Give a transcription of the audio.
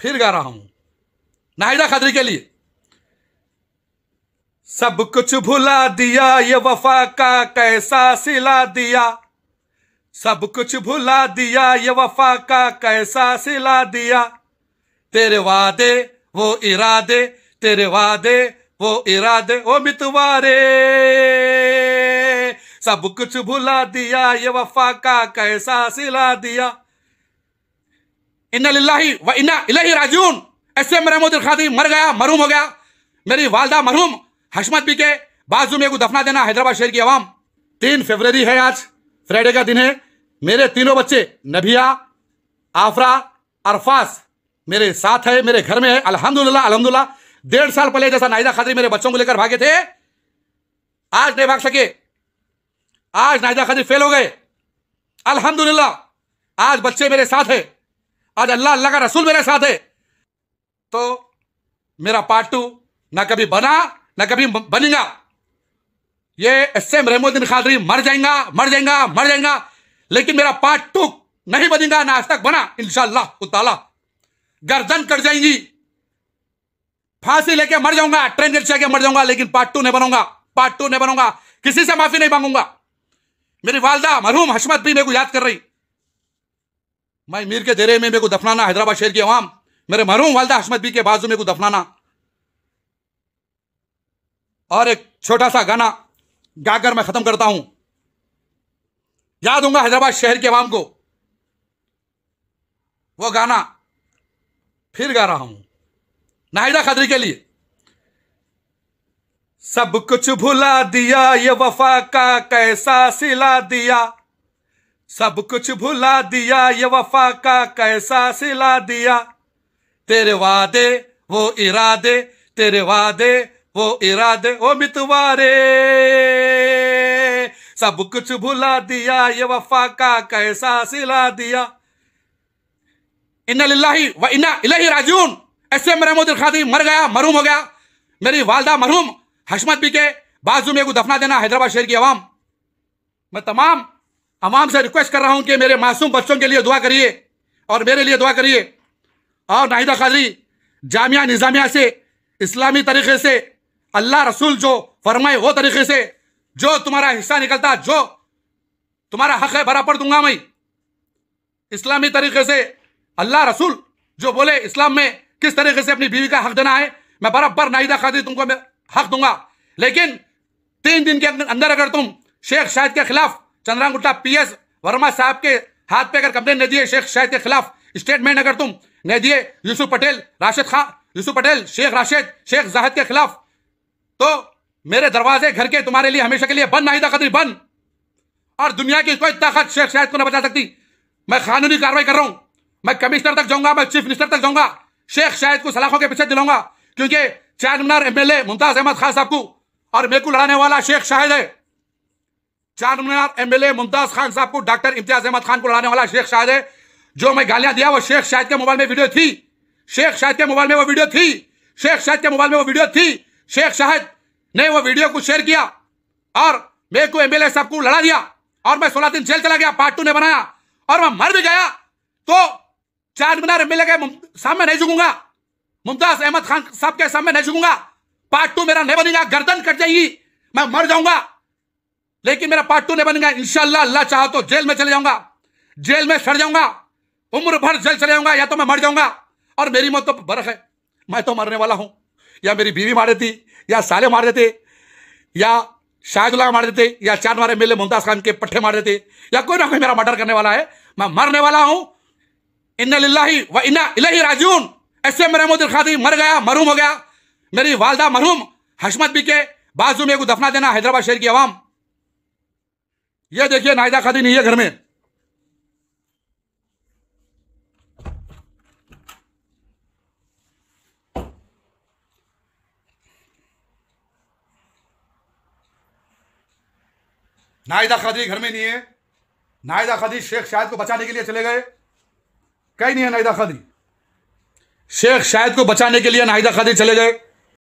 फिर गा रहा हूं नाहिदा खादरी के लिए सब कुछ भुला दिया ये वफा का कैसा सिला दिया सब कुछ भुला दिया ये वफा का कैसा सिला दिया तेरे वादे वो इरादे तेरे वादे वो इरादे ओ मितवारे सब कुछ भुला दिया ये वफा का कैसा सिला दिया इन्ना लाही राजून एस एम खादी मर गया मरूम हो गया मेरी वालदा मरहूम हशमत पी के बाजू में को दफना देना हैदराबाद शहर की आवाम तीन फरवरी है आज फ्राइडे का दिन है मेरे तीनों बच्चे नभिया आफरा अरफास मेरे साथ है मेरे घर में है अलहमदुल्ला अलहमदुल्ला डेढ़ साल पहले जैसा नाहिदा खादरी मेरे बच्चों को लेकर भागे थे आज नहीं भाग सके आज नाहिदा खादरी फेल हो गए अलहमदुल्ला आज बच्चे मेरे साथ है आज अल्लाह अल्लाह का रसूल मेरे साथ है तो मेरा पार्ट टू ना कभी बना ना कभी बनेगा ये एस एम रहमुद्दीन खादरी मर जाएगा मर जाएगा मर जाएगा लेकिन मेरा पार्ट टू नहीं बनेगा ना आज तक बना इनशाला गर्दन कट जाएंगी फांसी लेके मर जाऊंगा ट्रेन गिर जाके मर जाऊंगा लेकिन पार्ट टू नहीं बनाऊंगा पार्ट टू नहीं बनाऊंगा किसी से माफी नहीं मांगूंगा मेरी वालदा मरहूम हसमत भी मेरे को याद कर रही मैं मीर के देरे में मेरे को दफनाना हैदराबाद शहर की अवाम मेरे मरूम वालदा अहमद बी के बाजू मेरे को दफनाना और एक छोटा सा गाना गाकर मैं ख़त्म करता हूं याद हूंगा हैदराबाद शहर के अवाम को वो गाना फिर गा रहा हूं नाहिदा खादरी के लिए सब कुछ भुला दिया ये वफा का कैसा सिला दिया सब कुछ भुला दिया ये वफा का कैसा सिला दिया तेरे वादे वो इरादे तेरे वादे वो इरादे ओ मितवारे सब कुछ भुला दिया ये वफा का कैसा सिला दिया इन्ना लिल्लाही व इन्ना इलाही राजून ऐसे मेरा मोदी खादी मर गया मरहूम हो गया मेरी वालदा मरहूम हशमत भी के बाजू में को दफना देना हैदराबाद शहर की आवाम मैं तमाम तमाम से रिक्वेस्ट कर रहा हूँ कि मेरे मासूम बच्चों के लिए दुआ करिए और मेरे लिए दुआ करिए और नाहिदा खादरी जामिया निज़ामिया से इस्लामी तरीके से अल्लाह रसूल जो फरमाए वो तरीके से जो तुम्हारा हिस्सा निकलता जो तुम्हारा हक है बराबर दूंगा मैं इस्लामी तरीके से अल्लाह रसूल जो बोले इस्लाम में किस तरीके से अपनी बीवी का हक देना है मैं बराबर नाहिदा खादरी तुमको मैं हक दूंगा लेकिन तीन दिन के अंदर अगर तुम शेख शाहिद के खिलाफ चंद्रा गुट्टा पी वर्मा साहब के हाथ पे अगर कंप्लेन नहीं दिए शेख शाहिद के खिलाफ स्टेटमेंट अगर तुम नहीं दिए यूसुफ पटेल राशिद खान यूसुफ पटेल शेख राशिद शेख जाहद के खिलाफ तो मेरे दरवाजे घर के तुम्हारे लिए हमेशा के लिए बंद नाहिदा कदरी बंद और दुनिया की कोई ताकत शेख शाहिद को ना बचा सकती मैं कानूनी कार्रवाई कर रहा हूं मैं कमिश्नर तक जाऊंगा मैं चीफ मिनिस्टर तक जाऊंगा शेख शाहिद को सलाखों के पीछे दिलाऊंगा क्योंकि चार मीनार एमएलए मुमताज अहमद खान साहब को और मेरे को लड़ाने वाला शेख शाहिद है चार मीनार एमएलए मुमताज खान साहब को डॉक्टर इम्तियाज अहमद खान को लड़ाने वाला शेख शाहिद है जो मैं गालियां दिया वो शेख शाहिद के मोबाइल में वीडियो थी शेख शाहिद के मोबाइल में वो वीडियो थी शेख शाहिद के मोबाइल में वो वीडियो थी शेख शाहिद ने वो वीडियो को शेयर किया और मेरे को एमएलए साहब को लड़ा दिया और मैं सोलह दिन जेल चला गया पार्ट टू ने बनाया और मैं मर भी गया तो चार मीनार एमएलए के सामने नहीं झुकूंगा मुमताज अहमद खान साहब के सामने नहीं झुकूंगा पार्ट टू मेरा नहीं बनेगा गर्दन कट जाएगी मैं मर जाऊंगा लेकिन मेरा पार्ट टू नहीं बनेगा इंशाला अल्लाह चाह तो जेल में चले जाऊंगा जेल में सड़ जाऊंगा उम्र भर जेल चले जाऊंगा या तो मैं मर जाऊंगा और मेरी मौत तो बर्फ है मैं तो मरने वाला हूँ या मेरी बीवी मार देती या साले मार देते या शायद उल्ला मार देते या चार मारे मेले मुमताज खान के पट्टे मार देते या कोई ना कोई मेरा मर्डर करने वाला है मैं मरने वाला हूँ इन लाही व इन्ना राजून ऐसे मेरे मोदी खादी मर गया मरहूम हो गया मेरी वालदा मरहूम हशमत बी के बाजू में को दफना देना हैदराबाद शहर की आवाम ये देखिए नायदा खादी नहीं है घर में नायदा खादी घर में नहीं है नायदा खादी शेख शायद को बचाने के लिए चले गए कहीं नहीं है नायदा खादी शेख शायद को बचाने के लिए नाहिदा खादी चले गए